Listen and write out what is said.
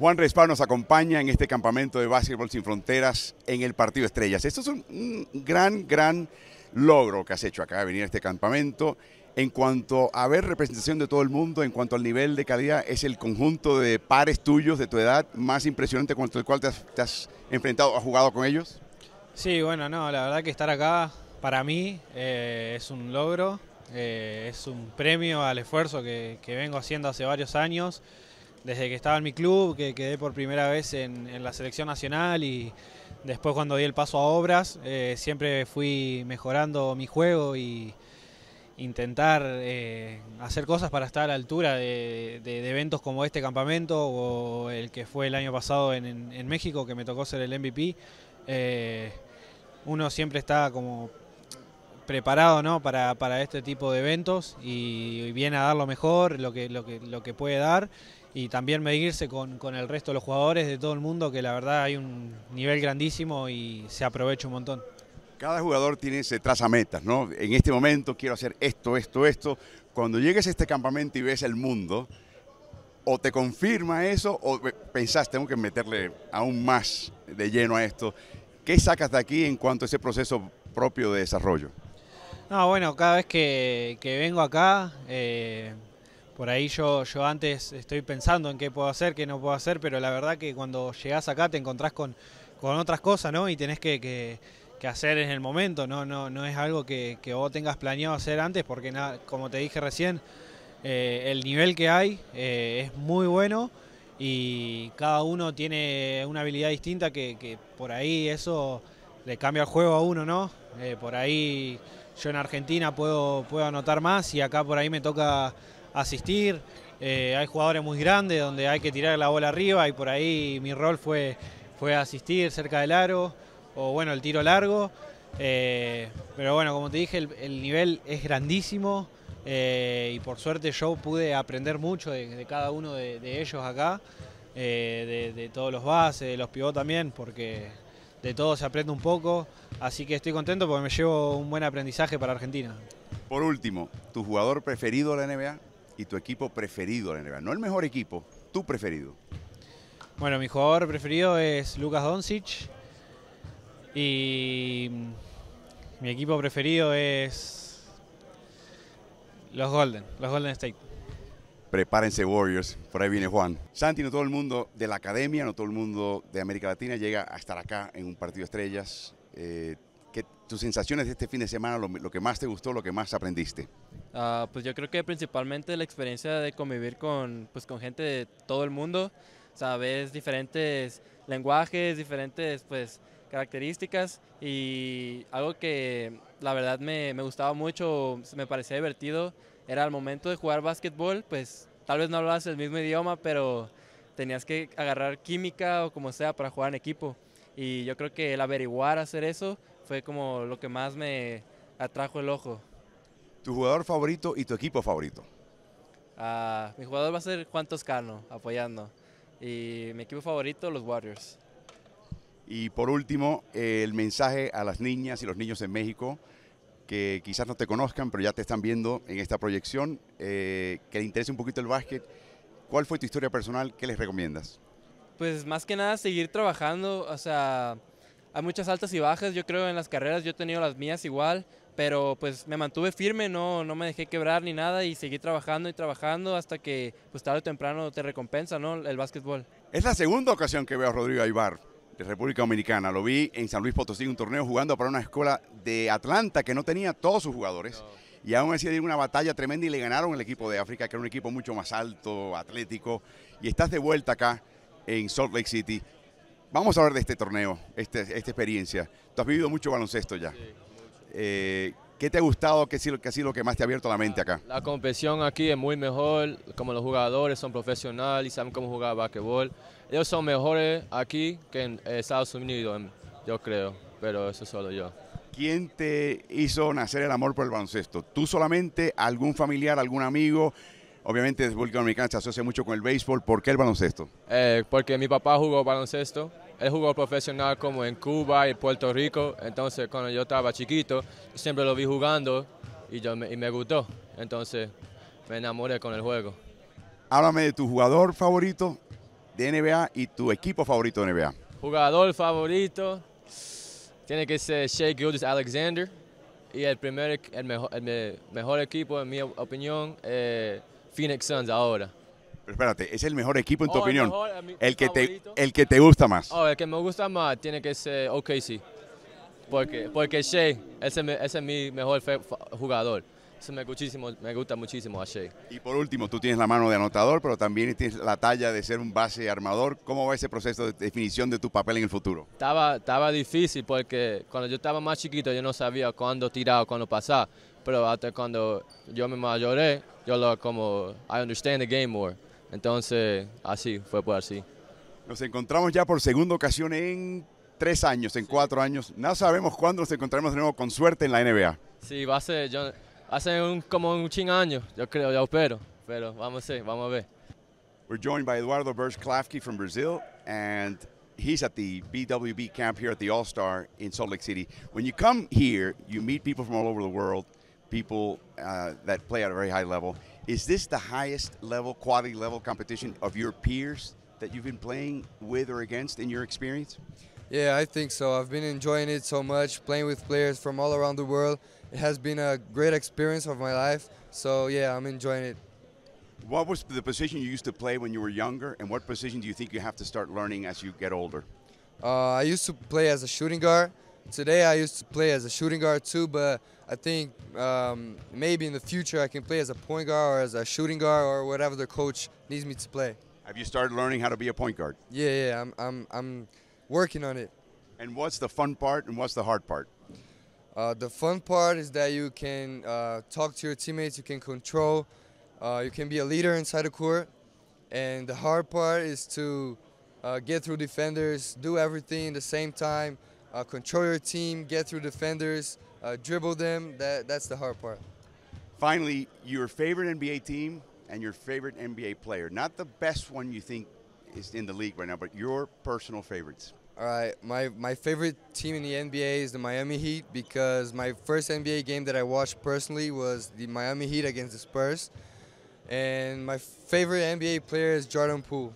Juan Respar nos acompaña en este campamento de Básquetbol Sin Fronteras en el Partido Estrellas. Esto es un, gran, gran logro que has hecho acá de venir a este campamento. En cuanto a ver representación de todo el mundo, en cuanto al nivel de calidad, es el conjunto de pares tuyos de tu edad más impresionante contra el cual te has, enfrentado, has jugado con ellos. Sí, bueno, no, la verdad que estar acá para mí eh, es un logro, eh, es un premio al esfuerzo que, que vengo haciendo hace varios años desde que estaba en mi club, que quedé por primera vez en, la selección nacional y después cuando di el paso a obras, eh, siempre fui mejorando mi juego y intentar eh, hacer cosas para estar a la altura de, eventos como este campamento o el que fue el año pasado en, México, que me tocó ser el MVP. Eh, uno siempre está como preparado para, este tipo de eventos y, viene a dar lo mejor, lo que, lo que, lo que puede dar y también medirse con, el resto de los jugadores de todo el mundo, que la verdad hay un nivel grandísimo y se aprovecha un montón. Cada jugador tiene, se traza metas, ¿no? En este momento quiero hacer esto, esto, esto. Cuando llegues a este campamento y ves el mundo, o te confirma eso, o pensás, tengo que meterle aún más de lleno a esto. ¿Qué sacas de aquí en cuanto a ese proceso propio de desarrollo? No, ah, bueno, cada vez que, vengo acá, eh, por ahí yo, yo antes estoy pensando en qué puedo hacer, qué no puedo hacer, pero la verdad que cuando llegás acá te encontrás con, otras cosas, ¿no? Y tenés que, hacer en el momento, ¿no? No, no es algo que, vos tengas planeado hacer antes, porque como te dije recién, eh, el nivel que hay eh, es muy bueno y cada uno tiene una habilidad distinta que, por ahí eso le cambia el juego a uno, ¿no? Eh, por ahí yo en Argentina puedo, puedo anotar más y acá por ahí me toca asistir. Eh, hay jugadores muy grandes donde hay que tirar la bola arriba y por ahí mi rol fue, fue asistir cerca del aro o bueno, el tiro largo. Eh, pero bueno, como te dije, el, nivel es grandísimo eh, y por suerte yo pude aprender mucho de, cada uno de, ellos acá, de, todos los bases, de los pivots también, porque de todo se aprende un poco. Así que estoy contento porque me llevo un buen aprendizaje para Argentina. Por último, ¿tu jugador preferido de la NBA? y tu equipo preferido en la NBA. No el mejor equipo, tu preferido. Bueno, mi jugador preferido es Lucas Doncic. Y mi equipo preferido es los Golden, los Golden State. Prepárense Warriors, por ahí viene Juan. Santi, no todo el mundo de la academia, no todo el mundo de América Latina llega a estar acá en un partido de estrellas. Eh, ¿qué, ¿Tus sensaciones de este fin de semana, lo que más te gustó, lo que más aprendiste? Ah, pues yo creo que principalmente la experiencia de convivir con, pues con gente de todo el mundo, sabes diferentes lenguajes, diferentes pues características y algo que la verdad me, me gustaba mucho, me parecía divertido, era el momento de jugar básquetbol, pues tal vez no hablabas el mismo idioma, pero tenías que agarrar química o como sea para jugar en equipo y yo creo que el averiguar hacer eso fue como lo que más me atrajo el ojo tu jugador favorito y tu equipo favorito. Ah, mi jugador va a ser Juan Toscano, apoyando. Y mi equipo favorito, los Warriors. Y por último, el mensaje a las niñas y los niños en México que quizás no te conozcan, pero ya te están viendo en esta proyección, eh, que le interese un poquito el básquet. ¿Cuál fue tu historia personal? ¿Qué les recomiendas? Pues más que nada seguir trabajando, o sea, hay muchas altas y bajas, yo creo en las carreras, yo he tenido las mías igual, pero pues me mantuve firme, no, no me dejé quebrar ni nada y seguí trabajando y trabajando hasta que pues tarde o temprano te recompensa ¿no? el básquetbol. Es la segunda ocasión que veo a Rodrigo Aybar de República Dominicana. Lo vi en San Luis Potosí, un torneo jugando para una escuela de Atlanta que no tenía todos sus jugadores. Y aún así dio una batalla tremenda y le ganaron el equipo de África, que era un equipo mucho más alto, atlético. Y estás de vuelta acá en Salt Lake City. Vamos a hablar de este torneo, este, esta experiencia. Tú has vivido mucho baloncesto ya. Eh, ¿Qué te ha gustado? ¿Qué ha, sido, lo que más te ha abierto la mente acá? La competición aquí es muy mejor, como los jugadores son profesionales y saben cómo jugar basquetbol. Ellos son mejores aquí que en Estados Unidos, em, yo creo, pero eso solo yo. ¿Quién te hizo nacer el amor por el baloncesto? ¿Tú solamente, algún familiar, algún amigo? Obviamente, República Dominicana se asocia mucho con el béisbol. ¿Por qué el baloncesto? Eh, porque mi papá jugó baloncesto él jugó profesional como en Cuba y Puerto Rico, entonces cuando yo estaba chiquito siempre lo vi jugando y, yo, me gustó, entonces me enamoré con el juego. Háblame de tu jugador favorito de NBA y tu equipo favorito de NBA. Jugador favorito tiene que ser Shea Gildas Alexander y el primer, el mejor, equipo en mi opinión, es eh, Phoenix Suns ahora espérate, ¿es el mejor equipo en tu oh, opinión? El, que te, el que te gusta más. Oh, el que me gusta más tiene que ser OKC. Porque, porque Shea, ese, es mi mejor jugador. me, muchísimo, me gusta muchísimo a Shea. Y por último, tú tienes la mano de anotador, pero también tienes la talla de ser un base armador. ¿Cómo va ese proceso de definición de tu papel en el futuro? Estaba, estaba difícil porque cuando yo estaba más chiquito yo no sabía cuándo tirar o cuándo pasar. Pero hasta cuando yo me mayoré, yo lo como, I understand the game more. Entonces, así, fue por pues así. Nos encontramos ya por segunda ocasión en tres años, en cuatro años. No sabemos cuándo nos encontraremos de nuevo con suerte en la NBA. Sí, va a ser, yo, hace como un ching años, yo creo, ya espero, pero vamos a ver, vamos a ver. We're joined by Eduardo Berge Klafke from Brazil, and he's at the BWB camp here at the All Star in Salt Lake City. When you come here, you meet people from all over the world, people uh, that play at a very high level. Is this the highest level, quality level competition of your peers that you've been playing with or against in your experience? Yeah, I think so. I've been enjoying it so much, playing with players from all around the world. It has been a great experience of my life. So, yeah, I'm enjoying it. What was the position you used to play when you were younger, and what position do you think you have to start learning as you get older? Uh, I used to play as a shooting guard, Today I used to play as a shooting guard too, but I think um, maybe in the future I can play as a point guard or as a shooting guard or whatever the coach needs me to play. Have you started learning how to be a point guard? Yeah, yeah, I'm, I'm, I'm working on it. And what's the fun part and what's the hard part? Uh, the fun part is that you can uh, talk to your teammates, you can control, uh, you can be a leader inside the court. And the hard part is to uh, get through defenders, do everything at the same time, uh, control your team, get through defenders, uh, dribble them. That, that's the hard part. Finally, your favorite NBA team and your favorite NBA player. Not the best one you think is in the league right now, but your personal favorites. All right, my, my favorite team in the NBA is the Miami Heat because my first NBA game that I watched personally was the Miami Heat against the Spurs. And my favorite NBA player is Jordan Poole.